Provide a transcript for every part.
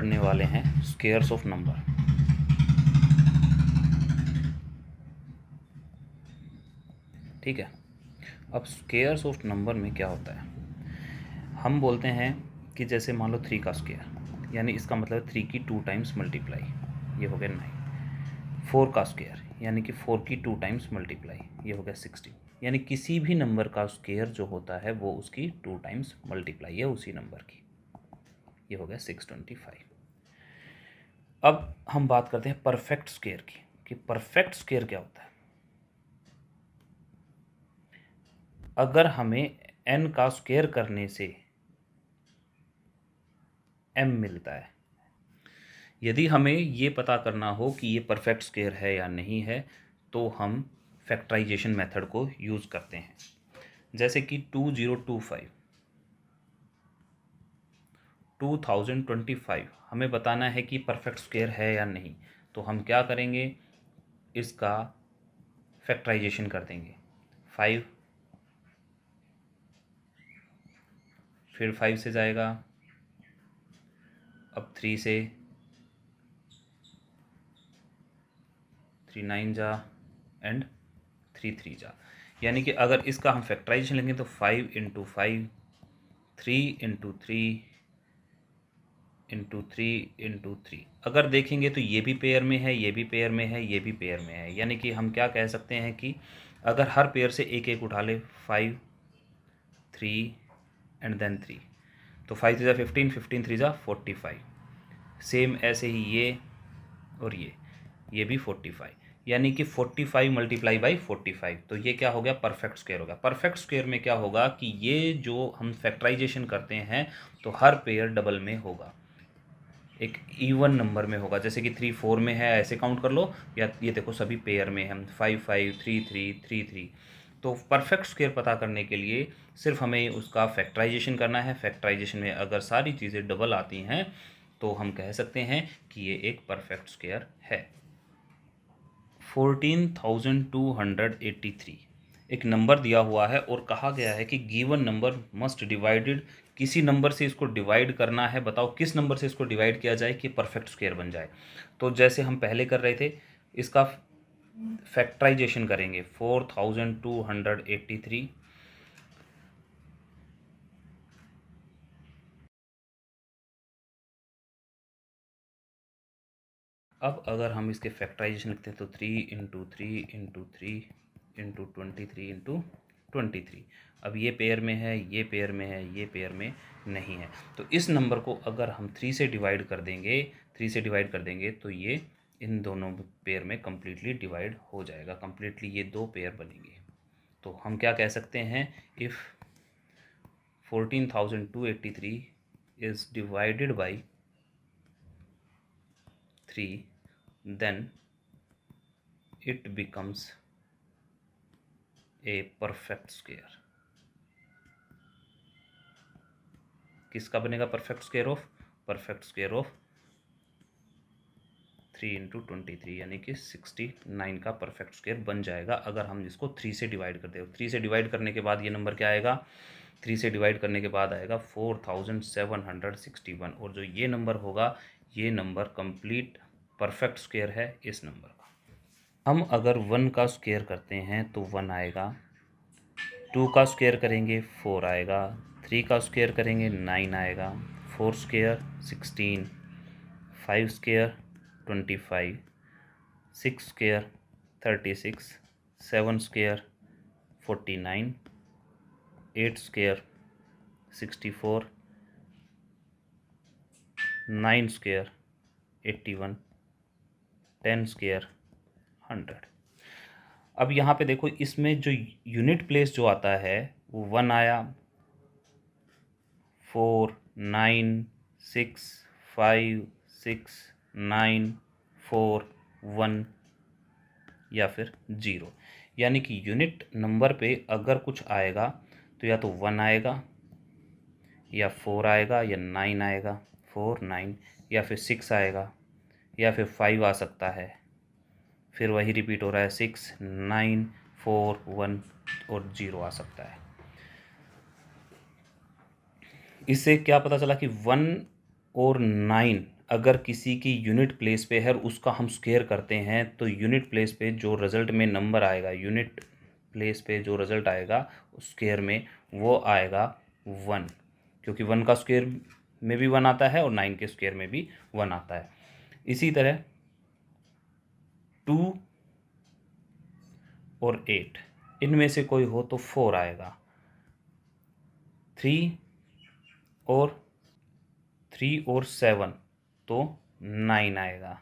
पढ़ने वाले हैं स्केयर्स ऑफ नंबर ठीक है अब स्केयर्स ऑफ नंबर में क्या होता है हम बोलते हैं कि जैसे मान लो थ्री का स्केयर यानी इसका मतलब थ्री की टू टाइम्स मल्टीप्लाई ये हो गया नाइन फोर का स्केयर यानी कि फोर की टू टाइम्स मल्टीप्लाई ये हो गया सिक्सटीन यानी किसी भी नंबर का स्केयर जो होता है वो उसकी टू टाइम्स मल्टीप्लाई है उसी नंबर की ये हो गया सिक्स ट्वेंटी फाइव अब हम बात करते हैं परफेक्ट स्केयर की कि परफेक्ट स्केयर क्या होता है अगर हमें एन का स्केयर करने से एम मिलता है यदि हमें ये पता करना हो कि ये परफेक्ट स्केयर है या नहीं है तो हम फैक्टराइजेशन मेथड को यूज़ करते हैं जैसे कि टू ज़ीरो टू फाइव 2025 हमें बताना है कि परफेक्ट स्क्वायर है या नहीं तो हम क्या करेंगे इसका फैक्टराइजेशन कर देंगे फाइव फिर फाइव से जाएगा अब थ्री से थ्री नाइन जा एंड थ्री थ्री जा यानी कि अगर इसका हम फैक्टराइजेशन लेंगे तो five into five three into three into three into three अगर देखेंगे तो ये भी पेयर में है ये भी पेयर में है ये भी पेयर में है यानी कि हम क्या कह सकते हैं कि अगर हर पेयर से एक एक उठा ले five three and then three तो फाइव थ्री ज़ा फिफ्टीन फिफ्टीन थ्री ज़ा फोर्टी फाइव सेम ऐसे ही ये और ये ये भी फोर्टी फाइव यानी कि forty five multiply by forty five तो ये क्या हो गया परफेक्ट स्क्वायर हो गया परफेक्ट स्क्वायर में क्या होगा कि ये जो हम फैक्टराइजेशन करते हैं तो हर पेयर डबल में होगा एक ईवन नंबर में होगा जैसे कि थ्री फोर में है ऐसे काउंट कर लो या ये देखो सभी पेयर में है five five three three three three तो परफेक्ट स्क्वेयर पता करने के लिए सिर्फ हमें उसका फैक्टराइजेशन करना है फैक्टराइजेशन में अगर सारी चीज़ें डबल आती हैं तो हम कह सकते हैं कि ये एक परफेक्ट स्क्वेयर है fourteen thousand two hundred eighty three एक नंबर दिया हुआ है और कहा गया है कि गिवन नंबर मस्ट डिवाइडेड किसी नंबर से इसको डिवाइड करना है बताओ किस नंबर से इसको डिवाइड किया जाए कि परफेक्ट स्क्वेयर बन जाए तो जैसे हम पहले कर रहे थे इसका फैक्ट्राइजेशन करेंगे four thousand two hundred eighty three अब अगर हम इसके फैक्टराइजेशन लिखते हैं तो three into three into three into twenty three into twenty three अब ये पेयर में है ये पेयर में है ये पेयर में नहीं है तो इस नंबर को अगर हम थ्री से डिवाइड कर देंगे थ्री से डिवाइड कर देंगे तो ये इन दोनों पेयर में कम्प्लीटली डिवाइड हो जाएगा कम्प्लीटली ये दो पेयर बनेंगे तो हम क्या कह सकते हैं if fourteen thousand two eighty three is divided by three then becomes becomes a perfect square किसका बनेगा perfect square of perfect square of three into twenty three यानी कि सिक्सटी नाइन का परफेक्ट स्क्वेयर बन जाएगा अगर हम इसको थ्री से डिवाइड कर दें थ्री से डिवाइड करने के बाद ये नंबर क्या आएगा थ्री से डिवाइड करने के बाद आएगा four thousand seven hundred sixty one और जो ये नंबर होगा ये नंबर कंप्लीट परफेक्ट स्क्वेयर है इस नंबर हम अगर वन का स्क्वेयर करते हैं तो वन आएगा टू का स्क्वेयर करेंगे फोर आएगा थ्री का स्क्वेयर करेंगे नाइन आएगा four square sixteen five square twenty five six square thirty six seven square forty nine eight square sixty four nine square eighty one ten square hundred अब यहाँ पे देखो इसमें जो यूनिट प्लेस जो आता है वो वन आया four nine six five six nine four one या फिर ज़ीरो यानी कि यूनिट नंबर पे अगर कुछ आएगा तो या तो वन आएगा या फोर आएगा या नाइन आएगा फोर नाइन या फिर सिक्स आएगा या फिर फाइव आ सकता है फिर वही रिपीट हो रहा है सिक्स नाइन फोर वन और ज़ीरो आ सकता है इससे क्या पता चला कि वन और नाइन अगर किसी की यूनिट प्लेस पे है उसका हम स्केयर करते हैं तो यूनिट प्लेस पे जो रिज़ल्ट में नंबर आएगा यूनिट प्लेस पे जो रिज़ल्ट आएगा स्केयर में वो आएगा वन क्योंकि वन का स्केयर में भी वन आता है और नाइन के स्केयर में भी वन आता है इसी तरह टू और एट इनमें से कोई हो तो फोर आएगा थ्री और थ्री और सेवन तो नाइन आएगा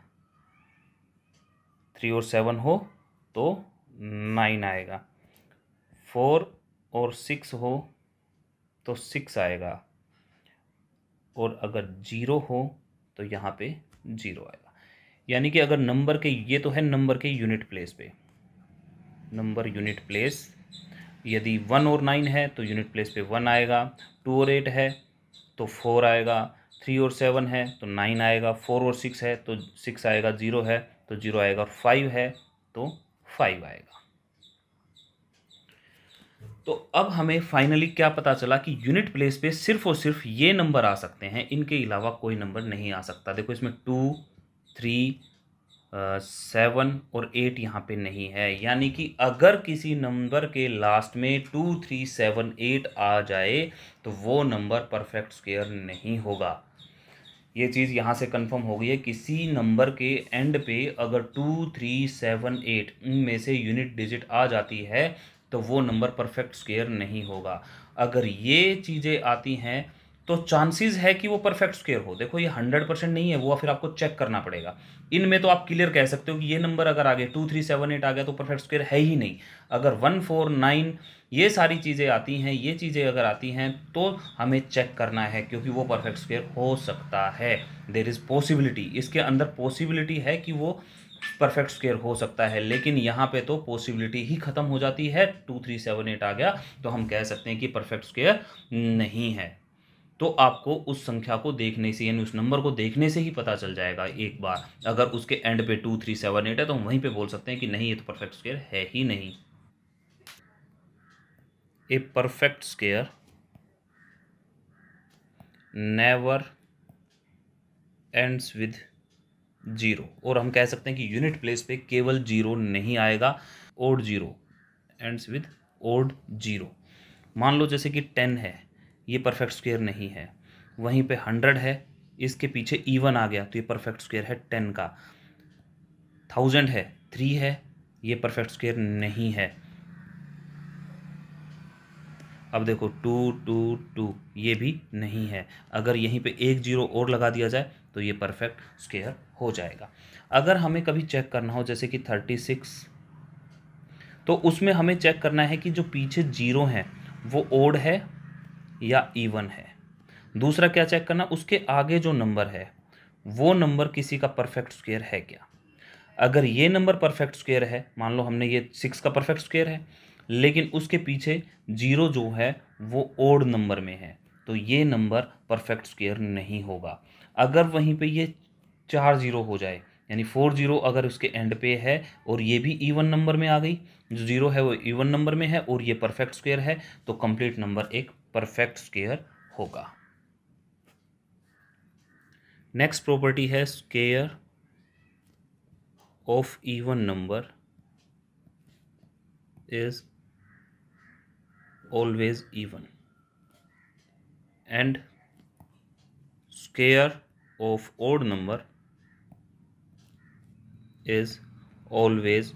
थ्री और सेवन हो तो नाइन आएगा फोर और सिक्स हो तो सिक्स आएगा और अगर जीरो हो तो यहाँ पे जीरो आएगा यानी कि अगर नंबर के ये तो है नंबर के यूनिट प्लेस पे नंबर यूनिट प्लेस यदि वन और नाइन है तो यूनिट प्लेस पे वन आएगा टू और एट है तो फोर आएगा थ्री और सेवन है तो नाइन आएगा फोर और सिक्स है तो सिक्स आएगा ज़ीरो है तो ज़ीरो आएगा और फाइव है तो फाइव आएगा तो अब हमें फाइनली क्या पता चला कि यूनिट प्लेस पे सिर्फ और सिर्फ ये नंबर आ सकते हैं इनके अलावा कोई नंबर नहीं आ सकता देखो इसमें टू थ्री सेवन uh, और एट यहाँ पे नहीं है यानी कि अगर किसी नंबर के लास्ट में टू थ्री सेवन एट आ जाए तो वो नंबर परफेक्ट स्क्वेयर नहीं होगा ये चीज़ यहाँ से कंफर्म हो गई है किसी नंबर के एंड पे अगर टू थ्री सेवन एट में से यूनिट डिजिट आ जाती है तो वो नंबर परफेक्ट स्क्वेयर नहीं होगा अगर ये चीज़ें आती हैं तो चांसेस है कि वो परफेक्ट स्क्वेयर हो देखो ये हंड्रेड परसेंट नहीं है वो फिर आपको चेक करना पड़ेगा इनमें तो आप क्लियर कह सकते हो कि ये नंबर अगर आ गए टू थ्री सेवन एट आ गया तो परफेक्ट स्क्वेयर है ही नहीं अगर वन फोर नाइन ये सारी चीज़ें आती हैं ये चीज़ें अगर आती हैं तो हमें चेक करना है क्योंकि वो परफेक्ट स्क्वेयर हो सकता है देर इज़ पॉसिबिलिटी इसके अंदर पॉसिबिलिटी है कि वो परफेक्ट स्क्वेयर हो सकता है लेकिन यहाँ पे तो पॉसिबिलिटी ही ख़त्म हो जाती है टू थ्री सेवन एट आ गया तो हम कह सकते हैं कि परफेक्ट स्क्वेयर नहीं है तो आपको उस संख्या को देखने से यानी उस नंबर को देखने से ही पता चल जाएगा एक बार अगर उसके एंड पे टू थ्री सेवन एट है तो हम वहीं पे बोल सकते हैं कि नहीं ये तो परफेक्ट स्केयर है ही नहीं a perfect square never ends with zero और हम कह सकते हैं कि यूनिट प्लेस पे केवल जीरो नहीं आएगा odd zero ends with odd zero मान लो जैसे कि टेन है ये परफेक्ट स्क्वेयर नहीं है वहीं पे हंड्रेड है इसके पीछे इवन आ गया तो ये परफेक्ट स्क्वेयर है टेन का थाउजेंड है थ्री है ये परफेक्ट स्क्वेयर नहीं है अब देखो टू टू टू ये भी नहीं है अगर यहीं पे एक जीरो और लगा दिया जाए तो ये परफेक्ट स्क्वेयर हो जाएगा अगर हमें कभी चेक करना हो जैसे कि थर्टी सिक्स तो उसमें हमें चेक करना है कि जो पीछे जीरो हैं वो ओड है या ईवन है दूसरा क्या चेक करना उसके आगे जो नंबर है वो नंबर किसी का परफेक्ट स्क्वेयर है क्या अगर ये नंबर परफेक्ट स्क्वेयर है मान लो हमने ये सिक्स का परफेक्ट स्क्वेयर है लेकिन उसके पीछे जीरो जो है वो ओड नंबर में है तो ये नंबर परफेक्ट स्क्वेयर नहीं होगा अगर वहीं पे ये चार जीरो हो जाए यानी फोर जीरो अगर उसके एंड पे है और ये भी ईवन नंबर में आ गई जो जीरो है वो ईवन नंबर में है और ये परफेक्ट स्क्वेयर है तो कंप्लीट नंबर एक परफेक्ट स्केयर होगा नेक्स्ट प्रॉपर्टी है square of even number is always even and square of odd number is always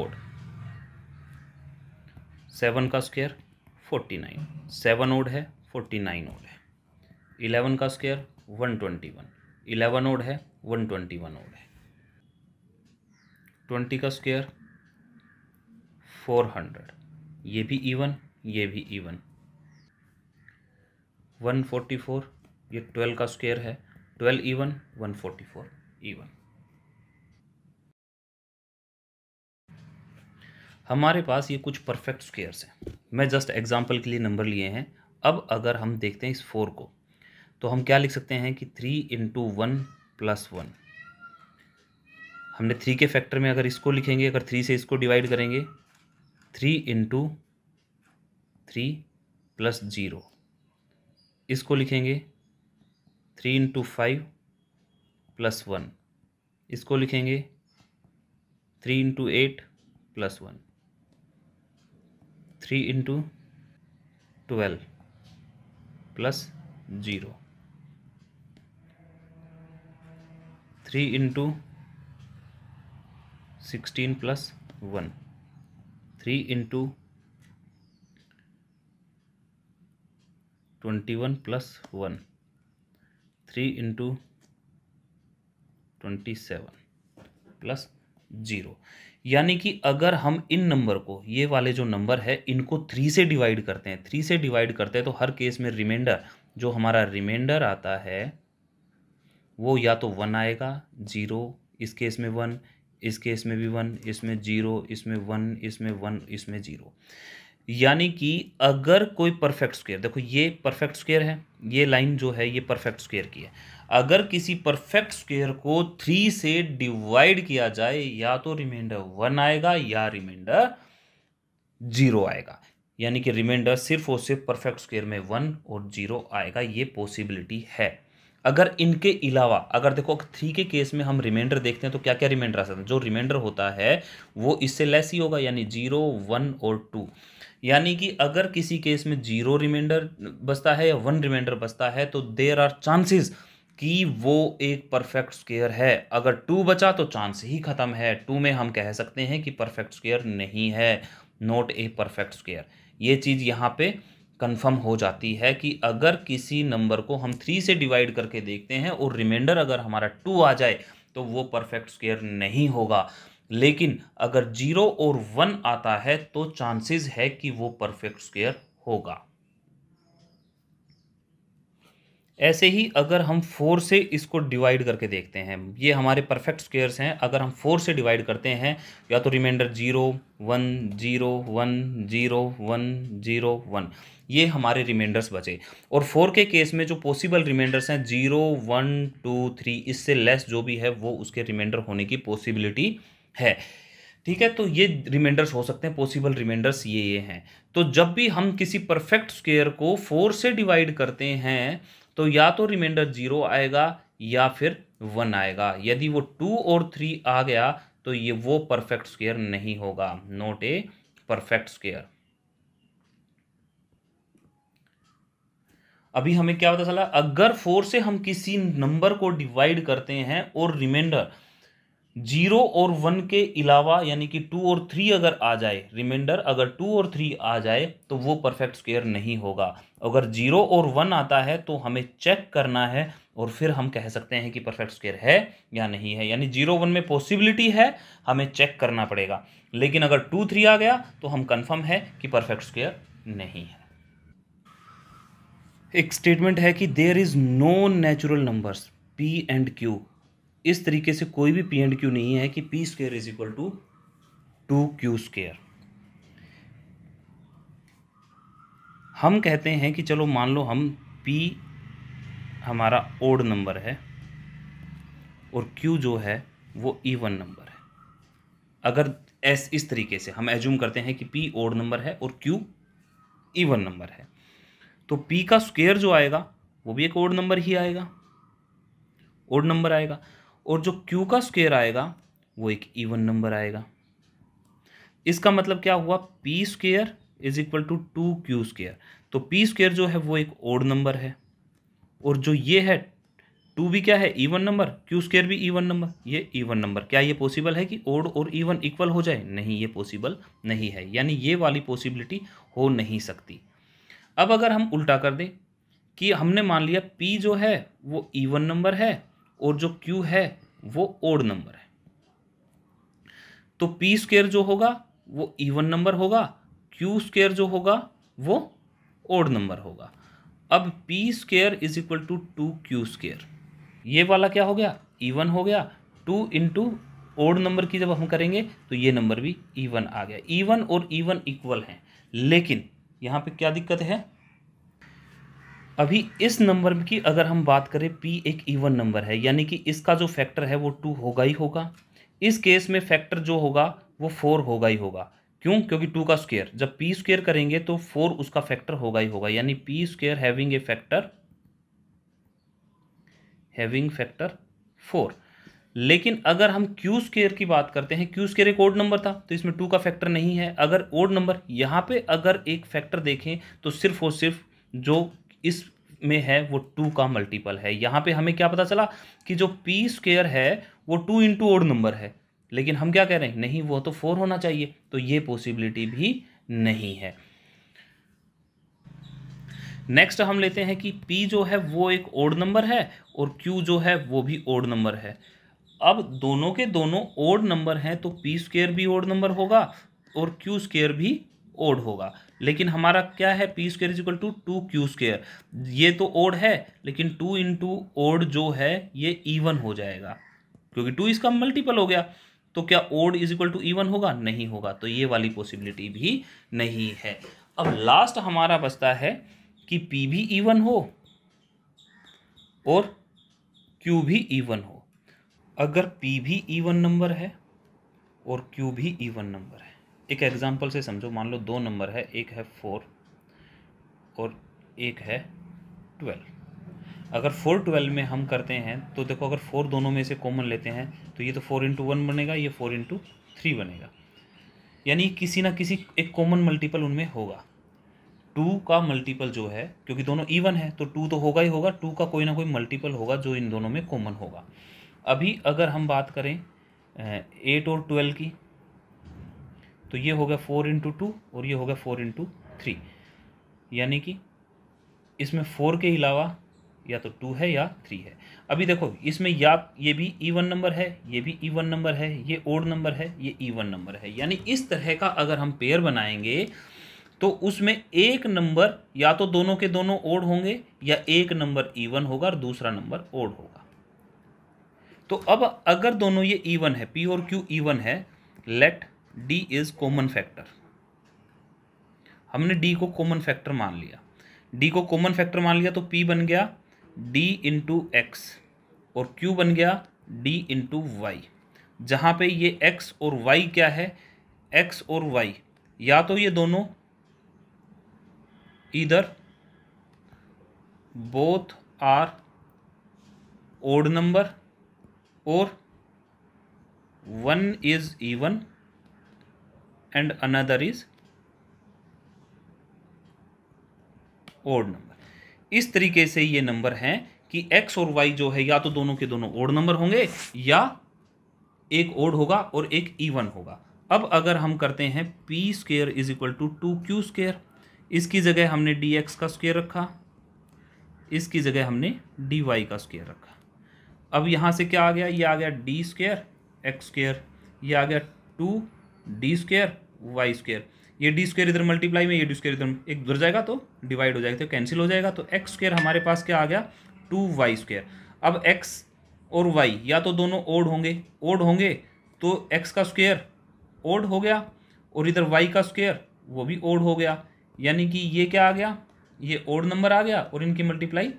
odd seven का square forty nine seven odd है फोर्टी नाइन ओड है eleven का square one twenty one eleven odd है one twenty one odd है twenty का square four hundred ये भी even ये भी इवन वन फोर्टी फोर ये ट्वेल्व का स्क्वेयर है twelve even one forty four even हमारे पास ये कुछ परफेक्ट स्क्वेयर्स हैं मैं जस्ट एग्जांपल के लिए नंबर लिए हैं अब अगर हम देखते हैं इस फोर को तो हम क्या लिख सकते हैं कि three into one plus one हमने थ्री के फैक्टर में अगर इसको लिखेंगे अगर थ्री से इसको डिवाइड करेंगे three into three plus zero इसको लिखेंगे three into five plus one इसको लिखेंगे three into eight plus one three into twelve plus zero three into sixteen plus one three into twenty one plus one three into twenty seven plus zero यानी कि अगर हम इन number को ये वाले जो नंबर है इनको थ्री से डिवाइड करते हैं थ्री से डिवाइड करते हैं तो हर केस में रिमाइंडर जो हमारा रिमाइंडर आता है वो या तो वन आएगा ज़ीरो इस केस में वन इस केस में भी वन इसमें जीरो इसमें वन इसमें वन इसमें जीरो यानी कि अगर कोई परफेक्ट स्क्वायर देखो ये परफेक्ट स्क्वायर है ये लाइन जो है ये परफेक्ट स्क्वायर की है अगर किसी परफेक्ट स्क्वेयर को थ्री से डिवाइड किया जाए या तो रिमाइंडर वन आएगा या रिमाइंडर जीरो आएगा यानी कि रिमाइंडर सिर्फ और सिर्फ परफेक्ट स्क्वेयर में वन और जीरो आएगा ये पॉसिबिलिटी है अगर इनके अलावा अगर देखो थ्री के केस में हम रिमाइंडर देखते हैं तो क्या क्या रिमाइंडर आ सकते हैं जो रिमाइंडर होता है वो इससे लेस ही होगा यानी जीरो वन और टू यानी कि अगर किसी केस में जीरो रिमाइंडर बचता है या वन रिमाइंडर बचता है तो देर आर चांसेस कि वो एक परफेक्ट स्क्वेयर है अगर टू बचा तो चांस ही ख़त्म है टू में हम कह सकते हैं कि परफेक्ट स्क्वेयर नहीं है नॉट ए परफेक्ट स्क्वेयर ये चीज़ यहाँ पे कंफर्म हो जाती है कि अगर किसी नंबर को हम थ्री से डिवाइड करके देखते हैं और रिमाइंडर अगर हमारा टू आ जाए तो वो परफेक्ट स्क्वेयर नहीं होगा लेकिन अगर जीरो और वन आता है तो चांसेस है कि वो परफेक्ट स्क्वेयर होगा ऐसे ही अगर हम फोर से इसको डिवाइड करके देखते हैं ये हमारे परफेक्ट स्क्वेयर्स हैं अगर हम फोर से डिवाइड करते हैं या तो remainder zero one zero one zero one zero one ये हमारे रिमाइंडर्स बचे और फोर के केस में जो पॉसिबल रिमाइंडर्स हैं जीरो वन टू थ्री इससे लेस जो भी है वो उसके रिमाइंडर होने की पॉसिबिलिटी है ठीक है तो ये रिमाइंडर्स हो सकते हैं पॉसिबल रिमाइंडर्स ये ये हैं तो जब भी हम किसी परफेक्ट स्क्वेयर को फोर से डिवाइड करते हैं तो या तो रिमाइंडर जीरो आएगा या फिर वन आएगा यदि वो टू और थ्री आ गया तो ये वो परफेक्ट स्क्वेयर नहीं होगा नोट ए परफेक्ट स्क्वेयर अभी हमें क्या पता चला अगर फोर से हम किसी नंबर को डिवाइड करते हैं और रिमाइंडर जीरो और वन के अलावा यानी कि टू और थ्री अगर आ जाए रिमाइंडर अगर टू और थ्री आ जाए तो वो परफेक्ट स्क्वेयर नहीं होगा अगर जीरो और वन आता है तो हमें चेक करना है और फिर हम कह सकते हैं कि परफेक्ट स्क्वेयर है या नहीं है यानी जीरो वन में पॉसिबिलिटी है हमें चेक करना पड़ेगा लेकिन अगर टू थ्री आ गया तो हम कन्फर्म है कि परफेक्ट स्क्वेयर नहीं है एक स्टेटमेंट है कि there is no natural numbers P and Q इस तरीके से कोई भी पी एंड क्यू नहीं है कि P square is equal to two Q square हम कहते हैं कि चलो मान लो हम पी हमारा ओड नंबर है और क्यू जो है वो इवन नंबर है अगर एस इस तरीके से हम एज्यूम करते हैं कि पी ओड नंबर है और क्यू इवन नंबर है तो पी का स्क्वेयर जो आएगा वो भी एक ओड नंबर ही आएगा ओड नंबर आएगा और जो क्यू का स्क्वेयर आएगा वो एक इवन नंबर आएगा इसका मतलब क्या हुआ P square is equal to two Q square तो पी स्क्वेयर जो है वो एक ओड नंबर है और जो ये है टू भी क्या है इवन नंबर क्यू स्केयर भी इवन नंबर ये इवन नंबर क्या ये पॉसिबल है कि ओड और इवन इक्वल हो जाए नहीं ये पॉसिबल नहीं है यानी ये वाली पॉसिबिलिटी हो नहीं सकती अब अगर हम उल्टा कर दें कि हमने मान लिया पी जो है वो इवन नंबर है और जो क्यू है वो ओड नंबर है तो पी स्क्र जो होगा वो इवन नंबर होगा क्यू स्क्र जो होगा वो ओड नंबर होगा अब P square is equal to two Q square ये वाला क्या हो गया इवन हो गया टू इंटू ओड नंबर की जब हम करेंगे तो ये नंबर भी इवन आ गया इवन और इवन इक्वल हैं लेकिन यहाँ पे क्या दिक्कत है अभी इस नंबर की अगर हम बात करें पी एक इवन नंबर है यानी कि इसका जो फैक्टर है वो टू होगा ही होगा इस केस में फैक्टर जो होगा वो फोर होगा ही होगा क्यों क्योंकि टू का स्क्वेयर जब पी स्क्वेयर करेंगे तो फोर उसका फैक्टर होगा ही होगा यानी P square having a factor having factor four लेकिन अगर हम क्यू स्केयर की बात करते हैं क्यू स्केयर एक ओड नंबर था तो इसमें टू का फैक्टर नहीं है अगर ओड नंबर यहाँ पे अगर एक फैक्टर देखें तो सिर्फ और सिर्फ जो इस में है वो टू का मल्टीपल है यहाँ पे हमें क्या पता चला कि जो पी स्क्वेयर है वो टू इंटू ओड नंबर है लेकिन हम क्या कह रहे हैं नहीं वो तो फोर होना चाहिए तो ये पॉसिबिलिटी भी नहीं है नेक्स्ट हम लेते हैं कि पी जो है वो एक ओड नंबर है और क्यू जो है वो भी ओड नंबर है अब दोनों के दोनों ओड नंबर हैं तो पी स्क्वेयर भी ओड नंबर होगा और क्यू स्क्वेयर भी ओड होगा लेकिन हमारा क्या है P square is equal to two Q square ये तो ओड है लेकिन टू इंटू ओड जो है ये ईवन हो जाएगा क्योंकि टू इसका मल्टीपल हो गया तो क्या odd is equal to even होगा नहीं होगा तो ये वाली पॉसिबिलिटी भी नहीं है अब लास्ट हमारा बचता है कि पी भी ईवन हो और क्यू भी ईवन हो अगर पी भी ईवन नंबर है और क्यू भी ईवन नंबर है एक एग्जाम्पल से समझो मान लो दो नंबर है एक है फोर और एक है ट्वेल्व अगर फोर ट्वेल्व में हम करते हैं तो देखो अगर फोर दोनों में से कॉमन लेते हैं तो ये तो फोर इंटू वन बनेगा ये फोर इंटू थ्री बनेगा यानी किसी ना किसी एक कॉमन मल्टीपल उनमें होगा टू का मल्टीपल जो है क्योंकि दोनों इवन है तो टू तो होगा ही होगा टू का कोई ना कोई मल्टीपल होगा जो इन दोनों में कॉमन होगा अभी अगर हम बात करें एट और ट्वेल्व की तो ये हो गया फोर इंटू टू और ये हो गया फोर इंटू थ्री यानी कि इसमें फोर के अलावा या तो टू है या थ्री है अभी देखो इसमें या ये भी इवन नंबर है ये भी इवन नंबर है ये ओड नंबर है ये इवन नंबर है यानी इस तरह का अगर हम पेयर बनाएंगे तो उसमें एक नंबर या तो दोनों के दोनों ओड होंगे या एक नंबर इवन होगा और दूसरा नंबर ओड होगा तो अब अगर दोनों ये इवन है पी और क्यू इवन है let D is common factor हमने डी को कॉमन फैक्टर मान लिया डी को कॉमन फैक्टर मान लिया तो पी बन गया डी इंटू एक्स और क्यू बन गया डी इंटू वाई जहाँ पर ये एक्स और वाई क्या है एक्स और वाई या तो ये दोनों इधर बोथ आर ओड नंबर और one is even and another is odd number इस तरीके से ये नंबर हैं कि एक्स और वाई जो है या तो दोनों के दोनों ओड नंबर होंगे या एक ओड होगा और एक ईवन होगा अब अगर हम करते हैं P square is equal to two Q square इसकी जगह हमने डी एक्स का स्क्वेयर रखा इसकी जगह हमने डी वाई का स्केयर रखा अब यहाँ से क्या आ गया ये आ गया डी स्क्र एक्स स्क्र यह आ गया two D square Y square ये डी स्क्र इधर मल्टीप्लाई में ये डी स्क्र इधर एक उधर जाएगा तो डिवाइड हो जाएगा तो कैंसिल हो जाएगा तो एक्स स्क्र हमारे पास क्या आ गया टू वाई स्क्वेयर अब एक्स और वाई या तो दोनों ओड होंगे ओड होंगे तो एक्स का स्क्वेयर ओड हो गया और इधर वाई का स्क्वेयर वो भी ओड हो गया यानी कि ये क्या आ गया ये ओड नंबर आ गया और इनकी मल्टीप्लाई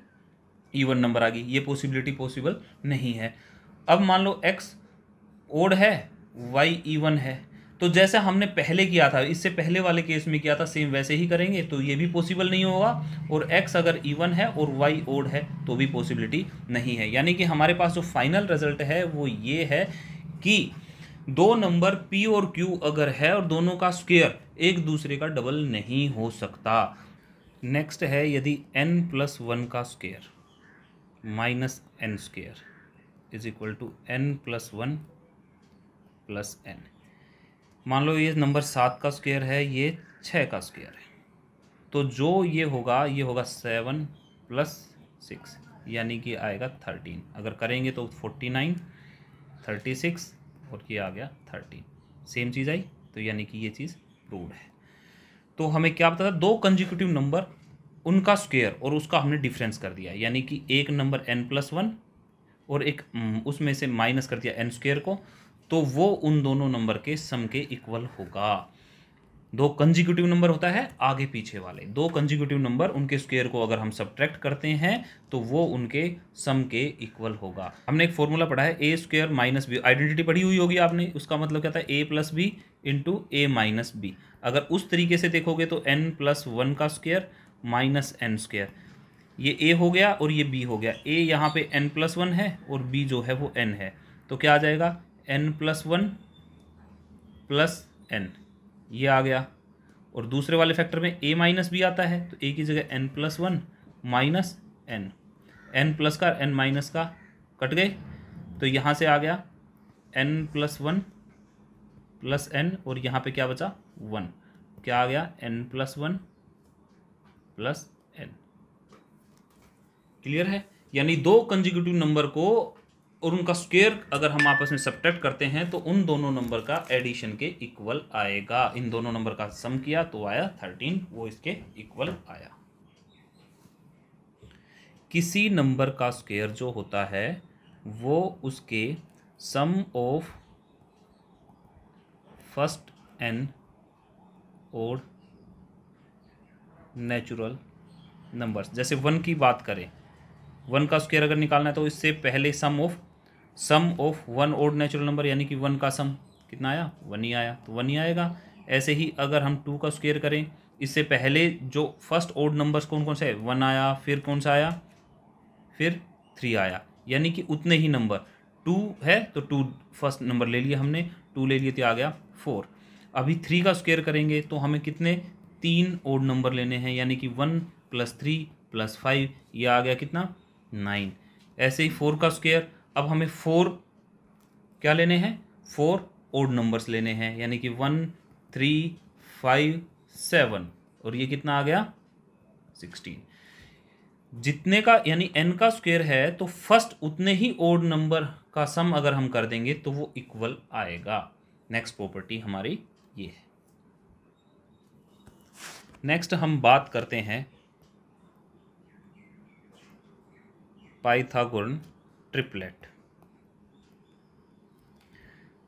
ईवन नंबर आ गई ये पॉसिबिलिटी पॉसिबल नहीं है अब मान लो एक्स ओड है वाई ईवन है तो जैसा हमने पहले किया था इससे पहले वाले केस में किया था सेम वैसे ही करेंगे तो ये भी पॉसिबल नहीं होगा और x अगर इवन है और y ओड है तो भी पॉसिबिलिटी नहीं है यानी कि हमारे पास जो फाइनल रिजल्ट है वो ये है कि दो नंबर p और q अगर है और दोनों का स्क्वेयर एक दूसरे का डबल नहीं हो सकता नेक्स्ट है यदि एन प्लस वन का square minus N square is equal to N plus one plus N मान लो ये नंबर सात का स्क्वेयर है ये छः का स्क्वेयर है तो जो ये होगा ये होगा सेवन प्लस सिक्स यानी कि आएगा थर्टीन अगर करेंगे तो फोर्टी नाइन थर्टी सिक्स और ये आ गया थर्टीन सेम चीज़ आई तो यानी कि ये चीज़ प्रूव है तो हमें क्या पता था दो कंजिक्यूटिव नंबर उनका स्क्वेयर और उसका हमने डिफरेंस कर दिया यानी कि एक नंबर एन प्लस वन और एक उसमें से माइनस कर दिया एन स्क्वेयर को तो वो उन दोनों नंबर के सम के इक्वल होगा दो कंजिक्यूटिव नंबर होता है आगे पीछे वाले दो कंजिक्यूटिव नंबर उनके स्क्वेयर को अगर हम सब्ट्रैक्ट करते हैं तो वो उनके सम के इक्वल होगा हमने एक फॉर्मूला पढ़ा है A square minus B identity पढ़ी हुई होगी आपने उसका मतलब क्या था A plus B into A minus B अगर उस तरीके से देखोगे तो एन प्लस वन का स्क्वेयर माइनस एन स्क्वेयर ये ए हो गया और ये बी हो गया ए यहाँ पे एन प्लस वन है और बी जो है वो एन है तो क्या आ जाएगा n plus one plus n ये आ गया और दूसरे वाले फैक्टर में ए माइनस भी आता है तो ए की जगह n plus one minus n n plus का एन माइनस का कट गए तो यहाँ से आ गया n plus one plus n और यहाँ पे क्या बचा वन क्या आ गया n plus one plus n clear है यानी दो कंजिक्यूटिव नंबर को और उनका स्क्वेयर अगर हम आपस में सब्ट्रैक्ट करते हैं तो उन दोनों नंबर का एडिशन के इक्वल आएगा इन दोनों नंबर का सम किया तो आया थर्टीन वो इसके इक्वल आया किसी नंबर का स्क्वेयर जो होता है वो उसके सम ऑफ फर्स्ट एन और नेचुरल नंबर्स जैसे वन की बात करें वन का स्क्वेयर अगर निकालना है तो इससे पहले sum of sum of one odd natural number यानी कि वन का सम कितना आया वन ही आया तो वन ही आएगा ऐसे ही अगर हम टू का स्क्वेयर करें इससे पहले जो फर्स्ट ओड नंबर्स कौन कौन से है वन आया फिर कौन सा आया फिर थ्री आया यानी कि उतने ही नंबर टू है तो टू फर्स्ट नंबर ले लिया हमने टू ले लिए तो आ गया फोर अभी थ्री का स्क्वेयर करेंगे तो हमें कितने तीन ओड नंबर लेने हैं यानी कि one plus three plus five यह आ गया कितना नाइन ऐसे ही फोर का स्क्वेयर अब हमें फोर क्या लेने हैं फोर ओड नंबर्स लेने हैं यानी कि वन थ्री फाइव सेवन और ये कितना आ गया सिक्सटीन जितने का यानी एन का स्क्वेयर है तो फर्स्ट उतने ही ओड नंबर का सम अगर हम कर देंगे तो वो इक्वल आएगा नेक्स्ट प्रॉपर्टी हमारी ये है नेक्स्ट हम बात करते हैं पाइथागोरन ट्रिपलेट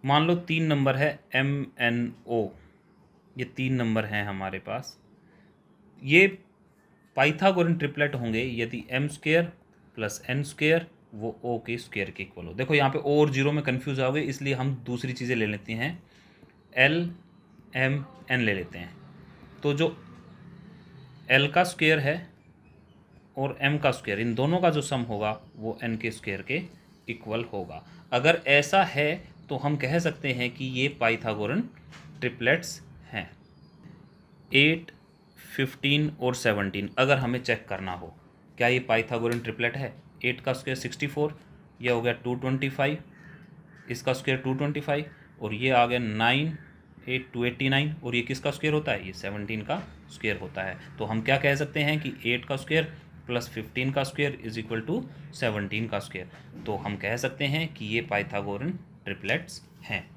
मान लो तीन नंबर है एम एन ओ ये तीन नंबर हैं हमारे पास ये पाइथागोरन ट्रिपलेट होंगे यदि m square plus n square वो ओ के स्क्र के इक्वल हो देखो यहाँ पे ओ और जीरो में कन्फ्यूज आओगे इसलिए हम दूसरी चीज़ें ले लेते हैं एल एम एन ले लेते हैं तो जो एल का स्क्वेयर है और m का स्क्वायर इन दोनों का जो सम होगा वो n के स्क्वायर के इक्वल होगा अगर ऐसा है तो हम कह सकते हैं कि ये पाइथागोरन ट्रिपलेट्स हैं एट फिफ्टीन और सेवनटीन अगर हमें चेक करना हो क्या ये पाइथागोरन ट्रिपलेट है एट का स्क्वायर सिक्सटी फोर यह हो गया टू ट्वेंटी फाइव इसका स्क्वायर टू ट्वेंटी फाइव और ये आ गया nine eight two eighty nine और ये किसका स्क्वायर होता है ये सेवनटीन का स्क्वायर होता है तो हम क्या कह सकते हैं कि एट का स्क्वायर प्लस फिफ्टीन का square is equal to seventeen का स्क्वेयर तो हम कह सकते हैं कि ये पाइथागोरन ट्रिपलेट्स हैं